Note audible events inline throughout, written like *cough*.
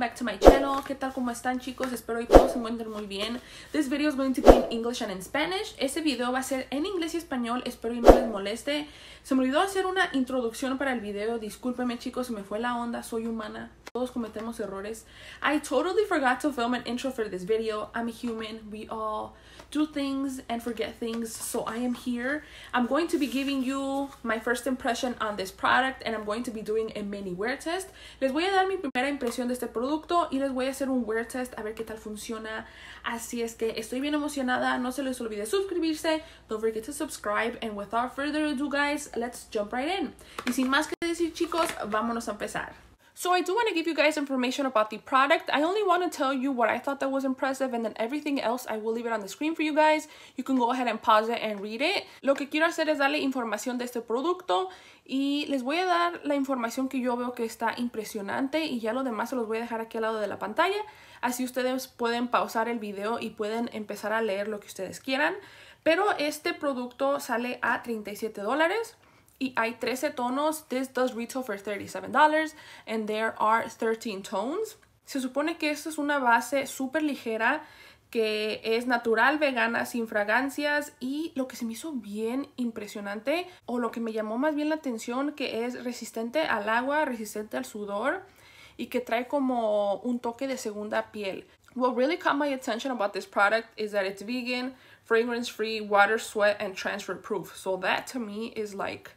welcome back to my channel. ¿Qué tal? ¿Cómo están chicos? Espero que todos se encuentren muy bien. This video is going to be in English and in Spanish. Este video va a ser en inglés y español. Espero que no les moleste. Se me olvidó hacer una introducción para el video. Discúlpeme chicos, se me fue la onda. Soy humana. Todos cometemos errores. I totally forgot to film an intro for this video. I'm a human. We all do things and forget things. So I am here. I'm going to be giving you my first impression on this product and I'm going to be doing a mini wear test. Les voy a dar mi primera impresión de este producto y les voy a hacer un wear test a ver qué tal funciona. Así es que estoy bien emocionada. No se les olvide suscribirse. Don't forget to subscribe. And without further ado, guys, let's jump right in. Y sin más que decir, chicos, vámonos a empezar. So I do want to give you guys information about the product. I only want to tell you what I thought that was impressive and then everything else I will leave it on the screen for you guys. You can go ahead and pause it and read it. Lo que quiero hacer es darle información de este producto y les voy a dar la información que yo veo que está impresionante y ya lo demás se los voy a dejar aquí al lado de la pantalla. Así ustedes pueden pausar el video y pueden empezar a leer lo que ustedes quieran. Pero este producto sale a 37 dólares y hay 13 tonos. This does retail for $37 and there are 13 tones. Se supone que esto es una base súper ligera que es natural, vegana, sin fragancias y lo que se me hizo bien impresionante o lo que me llamó más bien la atención que es resistente al agua, resistente al sudor y que trae como un toque de segunda piel. What really caught my attention about this product is that it's vegan, fragrance free, water, sweat and transfer proof. So that to me is like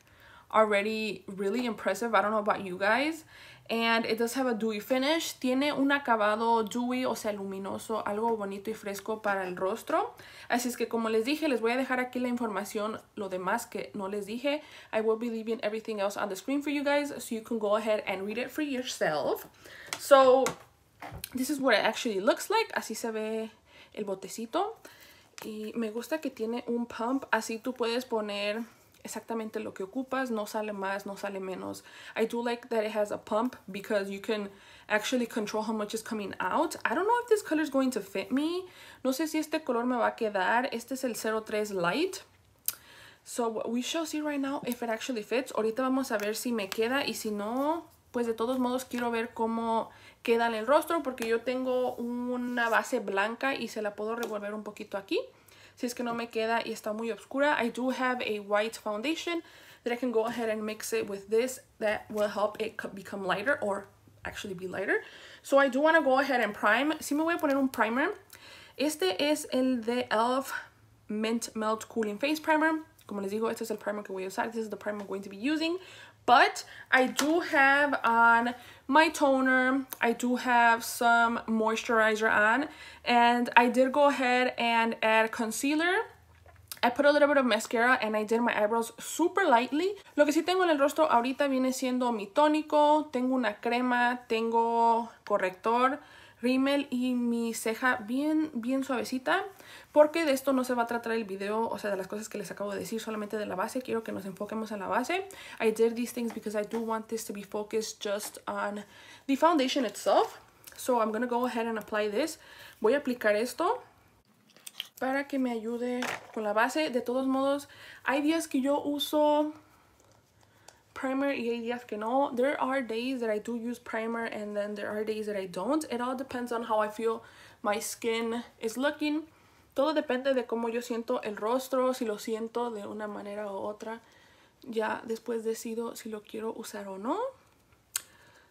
already really impressive. I don't know about you guys. And it does have a dewy finish. Tiene un acabado dewy, o sea, luminoso, algo bonito y fresco para el rostro. Así es que como les dije, les voy a dejar aquí la información, lo demás que no les dije. I will be leaving everything else on the screen for you guys, so you can go ahead and read it for yourself. So, this is what it actually looks like. Así se ve el botecito. Y me gusta que tiene un pump, así tú puedes poner exactamente lo que ocupas, no sale más, no sale menos. I do like that it has a pump because you can actually control how much is coming out. I don't know if this color is going to fit me. No sé si este color me va a quedar. Este es el 03 Light. So we shall see right now if it actually fits. Ahorita vamos a ver si me queda y si no, pues de todos modos quiero ver cómo queda en el rostro porque yo tengo una base blanca y se la puedo revolver un poquito aquí si es que no me queda y está muy oscura. I do have a white foundation that I can go ahead and mix it with this that will help it become lighter or actually be lighter. So I do want to go ahead and prime. si me voy a poner un primer. Este es el de e.l.f. Mint Melt Cooling Face Primer. Como les digo, este es el primer que voy a usar. This is the primer que going to be using. But I do have on my toner, I do have some moisturizer on, and I did go ahead and add concealer. I put a little bit of mascara and I did my eyebrows super lightly. Lo que sí tengo en el rostro ahorita viene siendo mi tónico, tengo una crema, tengo corrector, rímel y mi ceja bien, bien suavecita, porque de esto no se va a tratar el video, o sea, de las cosas que les acabo de decir, solamente de la base, quiero que nos enfoquemos en la base. I did these things because I do want this to be focused just on the foundation itself. So I'm going to go ahead and apply this. Voy a aplicar esto para que me ayude con la base. De todos modos, hay días que yo uso primer y hay días que no. There are days that I do use primer and then there are days that I don't. It all depends on how I feel my skin is looking. Todo depende de cómo yo siento el rostro, si lo siento de una manera o otra. Ya después decido si lo quiero usar o no.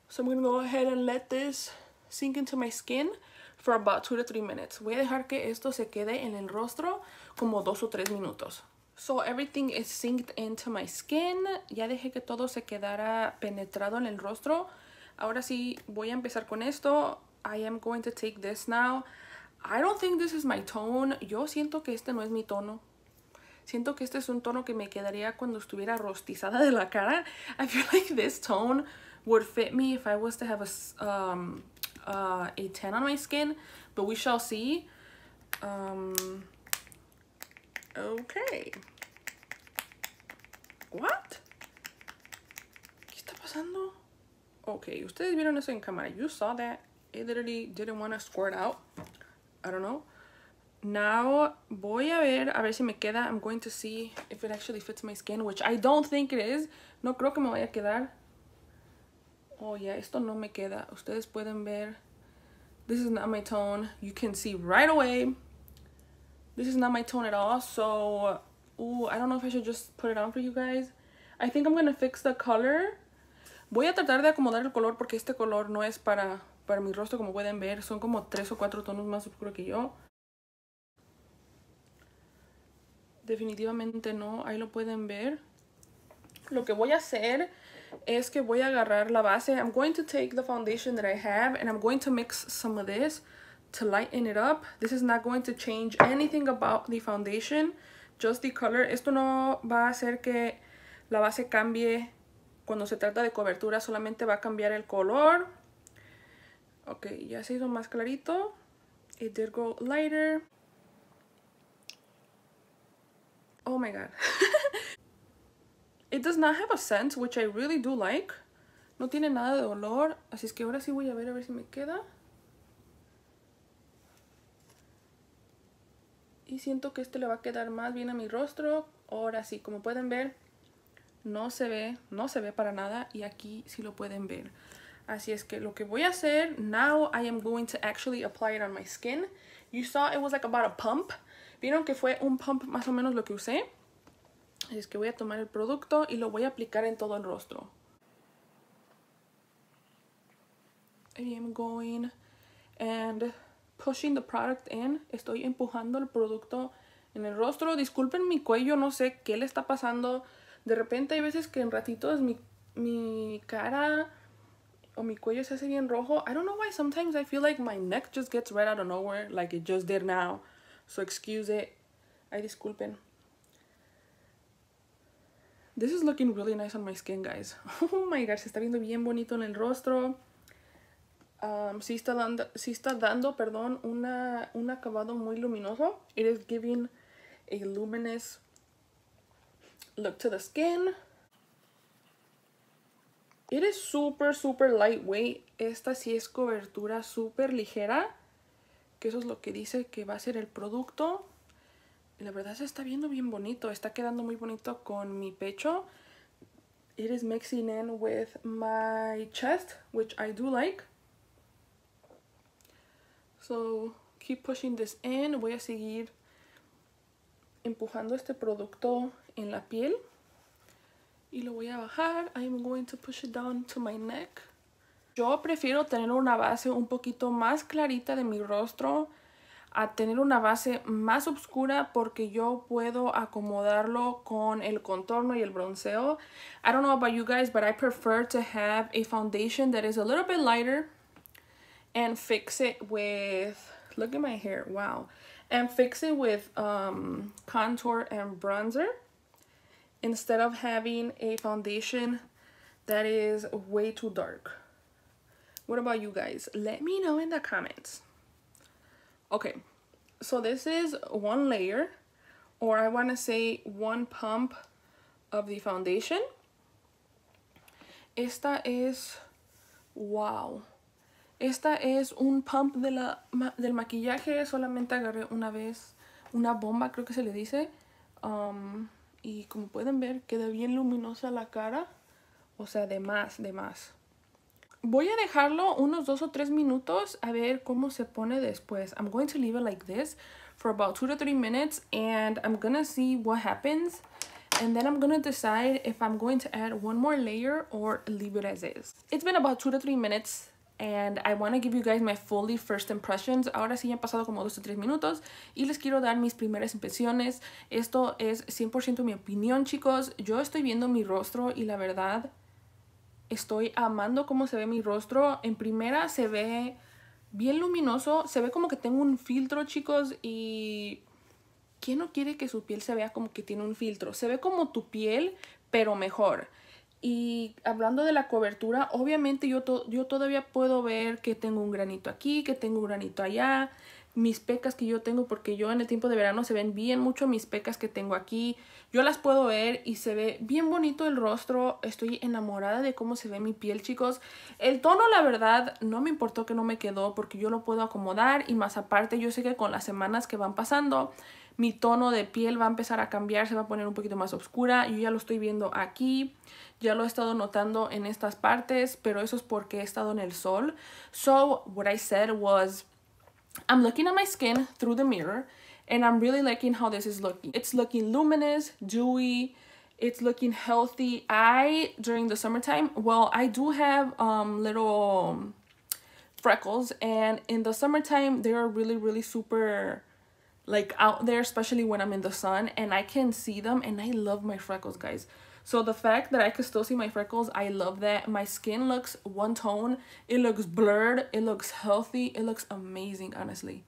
So I'm going to go ahead and let this sink into my skin for about 2 to 3 minutes. Voy a dejar que esto se quede en el rostro como 2 o 3 minutos. So everything is synced into my skin. Ya dejé que todo se quedara penetrado en el rostro. Ahora sí, voy a empezar con esto. I am going to take this now. I don't think this is my tone. Yo siento que este no es mi tono. Siento que este es un tono que me quedaría cuando estuviera rostizada de la cara. I feel *laughs* like this tone would fit me if I was to have a, um, uh, a tan on my skin. But we shall see. Um, Okay. What? ¿Qué está pasando? Ok, ustedes vieron eso en cámara. You saw that. It literally didn't want to squirt out. I don't know. Now voy a ver, a ver si me queda. I'm going to see if it actually fits my skin, which I don't think it is. No creo que me vaya a quedar. Oh yeah, esto no me queda. Ustedes pueden ver. This is not my tone. You can see right away. This is not my tone at all, so ooh, I don't know if I should just put it on for you guys. I think I'm gonna fix the color. Voy a tratar de acomodar el color porque este color no es para, para mi rostro, como pueden ver. Son como tres o cuatro tonos más oscuro que yo. Definitivamente no, ahí lo pueden ver. Lo que voy a hacer es que voy a agarrar la base. I'm going to take the foundation that I have and I'm going to mix some of this to lighten it up. This is not going to change anything about the foundation, just the color. Esto no va a hacer que la base cambie cuando se trata de cobertura, solamente va a cambiar el color. Ok, ya se hizo más clarito. It did go lighter. Oh my god. *laughs* it does not have a scent, which I really do like. No tiene nada de olor, así es que ahora sí voy a ver a ver si me queda. y siento que este le va a quedar más bien a mi rostro. Ahora sí, como pueden ver, no se ve, no se ve para nada y aquí sí lo pueden ver. Así es que lo que voy a hacer, now I am going to actually apply it on my skin. You saw it was like about a pump. Vieron que fue un pump más o menos lo que usé. Así es que voy a tomar el producto y lo voy a aplicar en todo el rostro. I am going and pushing the product in. Estoy empujando el producto en el rostro. Disculpen mi cuello, no sé qué le está pasando. De repente hay veces que en ratitos mi, mi cara o mi cuello se hace bien rojo. I don't know why sometimes I feel like my neck just gets red out of nowhere, like it just did now. So excuse it. Ay, disculpen. This is looking really nice on my skin, guys. *laughs* Oh my gosh, se está viendo bien bonito en el rostro si sí está dando, sí está dando perdón, una, un acabado muy luminoso. It is giving a luminous look to the skin. It is super, super lightweight. Esta sí es cobertura super ligera. Que eso es lo que dice que va a ser el producto. la verdad se está viendo bien bonito. Está quedando muy bonito con mi pecho. It is mixing in with my chest, which I do like. So, keep pushing this in. Voy a seguir empujando este producto en la piel. Y lo voy a bajar. I'm going to push it down to my neck. Yo prefiero tener una base un poquito más clarita de mi rostro a tener una base más oscura porque yo puedo acomodarlo con el contorno y el bronceo. I don't know about you guys, but I prefer to have a foundation that is a little bit lighter and fix it with, look at my hair, wow. And fix it with um, contour and bronzer instead of having a foundation that is way too dark. What about you guys? Let me know in the comments. Okay, so this is one layer or I want to say one pump of the foundation. Esta is, wow, Esta es un pump de la, del maquillaje. Solamente agarré una vez una bomba, creo que se le dice. Um, y como pueden ver, queda bien luminosa la cara. O sea, de más, de más. Voy a dejarlo unos dos o tres minutos a ver cómo se pone después. I'm going to leave it like this for about two to three minutes. And I'm going to see what happens. and then I'm going to decide if I'm going to add one more layer or leave it as is. It's been about two to three minutes and I want to give you guys my fully first impressions. Ahora sí han pasado como 2 o 3 minutos y les quiero dar mis primeras impresiones. Esto es 100% mi opinión, chicos. Yo estoy viendo mi rostro y la verdad estoy amando cómo se ve mi rostro. En primera se ve bien luminoso, se ve como que tengo un filtro, chicos, y ¿quién no quiere que su piel se vea como que tiene un filtro? Se ve como tu piel, pero mejor. Y hablando de la cobertura, obviamente yo, yo todavía puedo ver que tengo un granito aquí, que tengo un granito allá, mis pecas que yo tengo, porque yo en el tiempo de verano se ven bien mucho mis pecas que tengo aquí. Yo las puedo ver y se ve bien bonito el rostro. Estoy enamorada de cómo se ve mi piel, chicos. El tono, la verdad, no me importó que no me quedó porque yo lo puedo acomodar y más aparte yo sé que con las semanas que van pasando mi tono de piel va a empezar a cambiar, se va a poner un poquito más oscura. Yo ya lo estoy viendo aquí, ya lo he estado notando en estas partes, pero eso es porque he estado en el sol. So, what I said was, I'm looking at my skin through the mirror and I'm really liking how this is looking. It's looking luminous, dewy, it's looking healthy. I, during the summertime, well, I do have um, little freckles and in the summertime, they are really, really super like out there especially when i'm in the sun and i can see them and i love my freckles guys so the fact that i can still see my freckles i love that my skin looks one tone it looks blurred it looks healthy it looks amazing honestly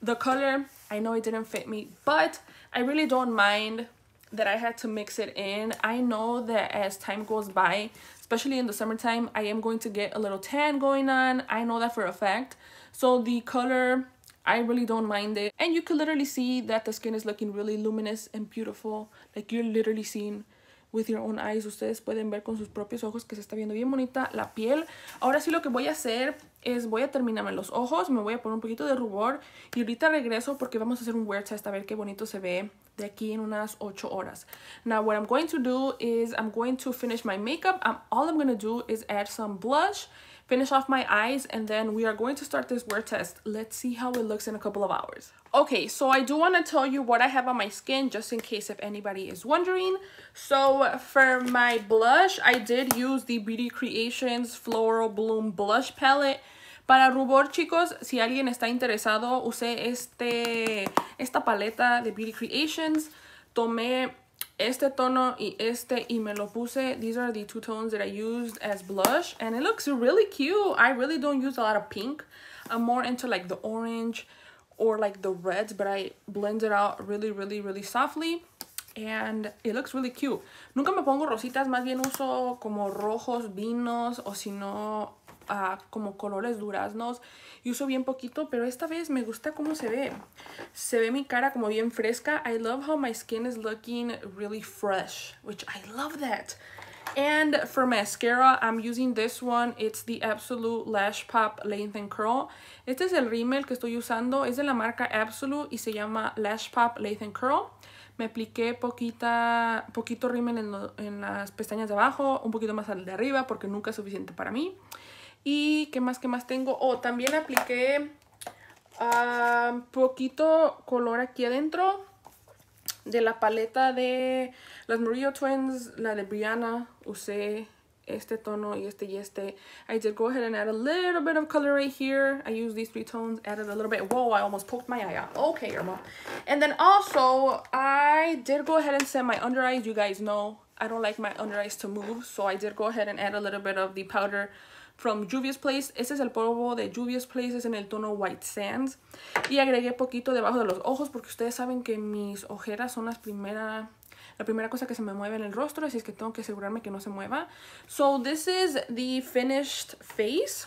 the color i know it didn't fit me but i really don't mind that i had to mix it in i know that as time goes by especially in the summertime i am going to get a little tan going on i know that for a fact so the color I really don't mind it. And you can literally see that the skin is looking really luminous and beautiful. Like you're literally seeing with your own eyes. Ustedes pueden ver con sus propios ojos que se está viendo bien bonita la piel. Ahora sí lo que voy a hacer es voy a terminarme los ojos, me voy a poner un poquito de rubor y ahorita regreso porque vamos a hacer un wear test a ver qué bonito se ve de aquí en unas 8 horas. Now what I'm going to do is I'm going to finish my makeup. I'm, all I'm going to do is add some blush finish off my eyes, and then we are going to start this wear test. Let's see how it looks in a couple of hours. Okay, so I do want to tell you what I have on my skin just in case if anybody is wondering. So for my blush, I did use the Beauty Creations Floral Bloom Blush Palette. Para rubor, chicos, si alguien está interesado, usé este, esta paleta de Beauty Creations. Tomé este tono y este y me lo puse these are the two tones that i used as blush and it looks really cute i really don't use a lot of pink i'm more into like the orange or like the reds but i blend it out really really really softly and it looks really cute nunca me pongo rositas más bien uso como rojos vinos o si no como colores duraznos y uso bien poquito, pero esta vez me gusta cómo se ve. Se ve mi cara como bien fresca. I love how my skin is looking really fresh, which I love that. And for mascara, I'm using this one. It's the Absolute Lash Pop Length and Curl. Este es el rímel que estoy usando. Es de la marca Absolute y se llama Lash Pop Length and Curl. Me apliqué poquita, poquito rímel en, en, las pestañas de abajo, un poquito más al de arriba porque nunca es suficiente para mí. Y qué más, qué más tengo. Oh, también apliqué un ah, poquito color aquí adentro de la paleta de las Murillo Twins, la de Brianna. Usé este tono y este y este. I did go ahead and add a little bit of color right here. I used these three tones, added a little bit. Whoa, I almost poked my eye out. Okay, Irma. And then also, I did go ahead and set my under eyes. You guys know I don't like my under eyes to move. So I did go ahead and add a little bit of the powder from Juvia's Place. ese es el polvo de Juvia's Place, es en el tono White Sands. Y agregué poquito debajo de los ojos porque ustedes saben que mis ojeras son las primera, la primera cosa que se me mueve en el rostro, así es que tengo que asegurarme que no se mueva. So this is the finished face.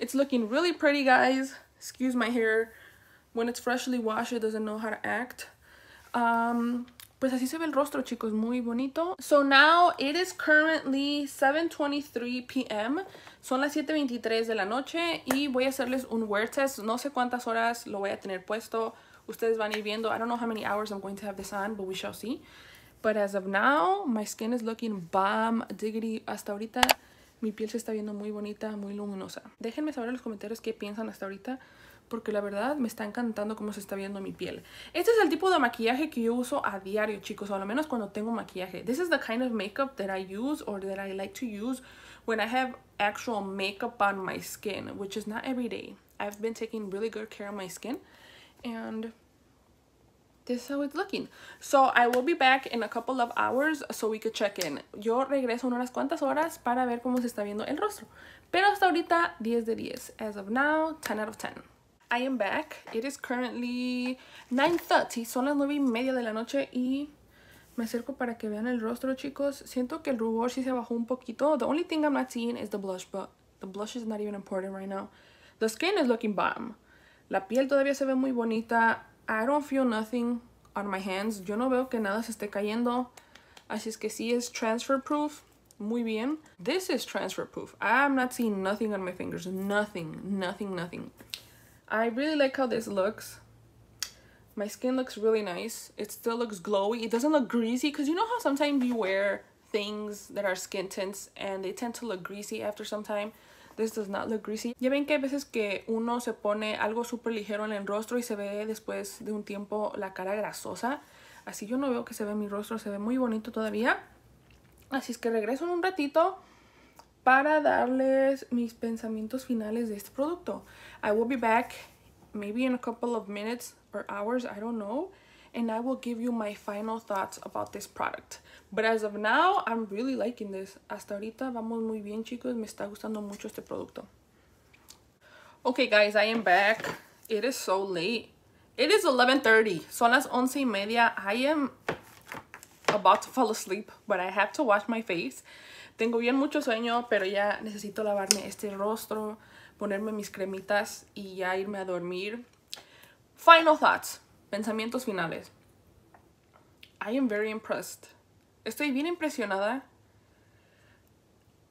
It's looking really pretty, guys. Excuse my hair. When it's freshly washed, it doesn't know how to act. Um, pues así se ve el rostro, chicos, muy bonito. So now it is currently 7.23 p.m. Son las 7.23 de la noche y voy a hacerles un wear test. No sé cuántas horas lo voy a tener puesto. Ustedes van a ir viendo. I don't know how many hours I'm going to have this on, but we shall see. But as of now, my skin is looking bomb diggity. Hasta ahorita mi piel se está viendo muy bonita, muy luminosa. Déjenme saber en los comentarios qué piensan hasta ahorita porque la verdad me está encantando cómo se está viendo mi piel. Este es el tipo de maquillaje que yo uso a diario, chicos, o al menos cuando tengo maquillaje. This is the kind of makeup that I use or that I like to use when I have actual makeup on my skin, which is not every day. I've been taking really good care of my skin and this is how it's looking. So I will be back in a couple of hours so we could check in. Yo regreso en unas cuantas horas para ver cómo se está viendo el rostro. Pero hasta ahorita 10 de 10. As of now, 10 out of 10. I am back. It is currently 9.30. Son las 9 y media de la noche y me acerco para que vean el rostro, chicos. Siento que el rubor sí se bajó un poquito. The only thing I'm not seeing is the blush, but the blush is not even important right now. The skin is looking bomb. La piel todavía se ve muy bonita. I don't feel nothing on my hands. Yo no veo que nada se esté cayendo. Así es que sí es transfer proof. Muy bien. This is transfer proof. I'm not seeing nothing on my fingers. Nothing, nothing, nothing. I really like how this looks. My skin looks really nice. It still looks glowy. It doesn't look greasy because you know how sometimes you wear things that are skin tints and they tend to look greasy after some time. This does not look greasy. Ya ven que hay veces que uno se pone algo super ligero en el rostro y se ve después de un tiempo la cara grasosa. Así yo no veo que se ve mi rostro, se ve muy bonito todavía. Así es que regreso en un ratito para darles mis pensamientos finales de este producto. I will be back maybe in a couple of minutes or hours, I don't know, and I will give you my final thoughts about this product. But as of now, I'm really liking this. Hasta ahorita vamos muy bien, chicos. Me está gustando mucho este producto. Okay, guys, I am back. It is so late. It is 11.30. Son las once y media. I am about to fall asleep, but I have to wash my face Tengo bien mucho sueño, pero ya necesito lavarme este rostro, ponerme mis cremitas y ya irme a dormir. Final thoughts, pensamientos finales. I am very impressed. Estoy bien impresionada.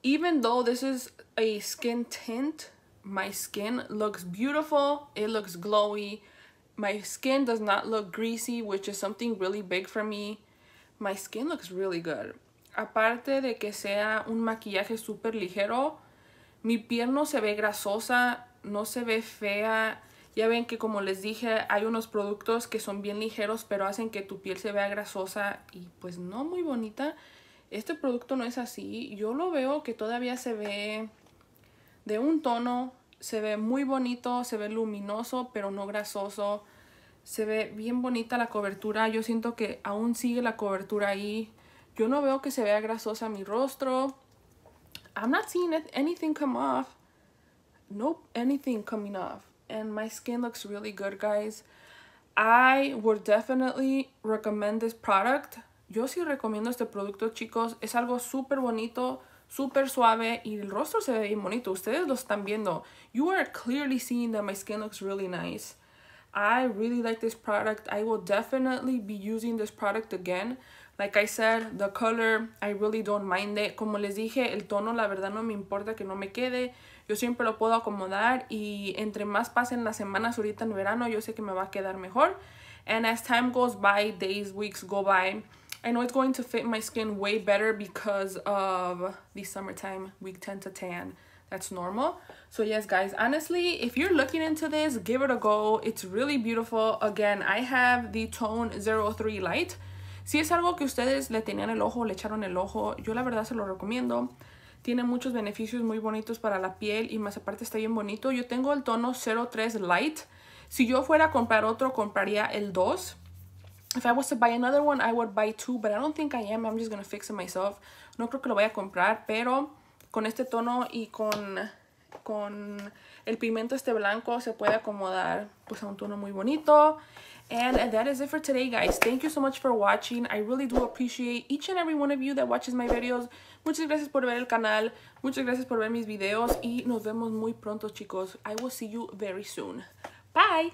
Even though this is a skin tint, my skin looks beautiful, it looks glowy. My skin does not look greasy, which is something really big for me. My skin looks really good aparte de que sea un maquillaje súper ligero, mi piel no se ve grasosa, no se ve fea. Ya ven que como les dije, hay unos productos que son bien ligeros, pero hacen que tu piel se vea grasosa y pues no muy bonita. Este producto no es así. Yo lo veo que todavía se ve de un tono, se ve muy bonito, se ve luminoso, pero no grasoso. Se ve bien bonita la cobertura. Yo siento que aún sigue la cobertura ahí Yo no veo que se vea grasosa mi rostro. I'm not seeing anything come off. Nope, anything coming off. And my skin looks really good, guys. I would definitely recommend this product. Yo sí recomiendo este producto, chicos. Es algo súper bonito, súper suave y el rostro se ve bien bonito. Ustedes lo están viendo. You are clearly seeing that my skin looks really nice. I really like this product. I will definitely be using this product again. Like I said, the color, I really don't mind it. Como les dije, el tono la verdad no me importa que no me quede. Yo siempre lo puedo acomodar y entre más pasen las semanas ahorita en verano, yo sé que me va a quedar mejor. And as time goes by, days, weeks go by, I know it's going to fit my skin way better because of the summertime. We tend to tan. That's normal. So yes, guys, honestly, if you're looking into this, give it a go. It's really beautiful. Again, I have the Tone 03 Light. Si es algo que ustedes le tenían el ojo, le echaron el ojo, yo la verdad se lo recomiendo. Tiene muchos beneficios muy bonitos para la piel y más aparte está bien bonito. Yo tengo el tono 03 Light. Si yo fuera a comprar otro, compraría el 2. If I was to buy another one, I would buy two, but I don't think I am. I'm just gonna fix it myself. No creo que lo vaya a comprar, pero con este tono y con, con el pigmento este blanco se puede acomodar pues a un tono muy bonito. And, and that is it for today, guys. Thank you so much for watching. I really do appreciate each and every one of you that watches my videos. Muchas gracias por ver el canal. Muchas gracias por ver mis videos. Y nos vemos muy pronto, chicos. I will see you very soon. Bye!